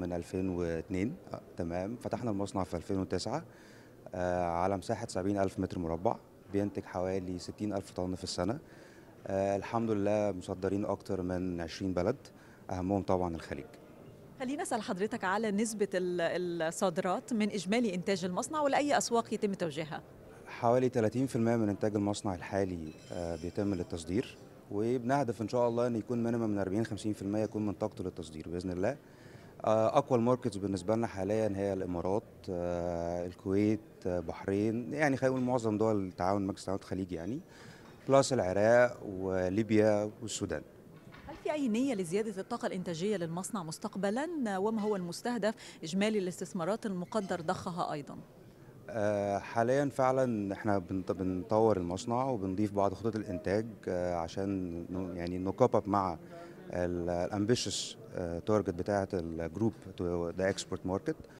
من 2002 آه، تمام فتحنا المصنع في 2009 آه، على مساحة 70 ألف متر مربع بينتج حوالي 60 ألف طن في السنة آه، الحمد لله مصدرين أكتر من 20 بلد أهمهم طبعا الخليج خلينا أسأل حضرتك على نسبة الصادرات من إجمالي إنتاج المصنع ولأي أسواق يتم توجيهها حوالي 30% من إنتاج المصنع الحالي بيتم للتصدير وبنهدف إن شاء الله أن يكون مينيمم من 40 50% يكون من طاقته للتصدير بإذن الله آه، اقوى الماركتس بالنسبه لنا حاليا هي الامارات آه، الكويت آه، بحرين يعني خلينا نقول معظم دول التعاون مجلس التعاون الخليجي يعني بلس العراق وليبيا والسودان هل في أي نية لزيادة الطاقة الإنتاجية للمصنع مستقبلا وما هو المستهدف إجمالي الاستثمارات المقدر ضخها أيضا؟ حاليا فعلا احنا بنطور المصنع وبنضيف بعض خطط الانتاج عشان يعني نكوب مع الامبيشس تارجت بتاعه الجروب تو ذا اكسبورت ماركت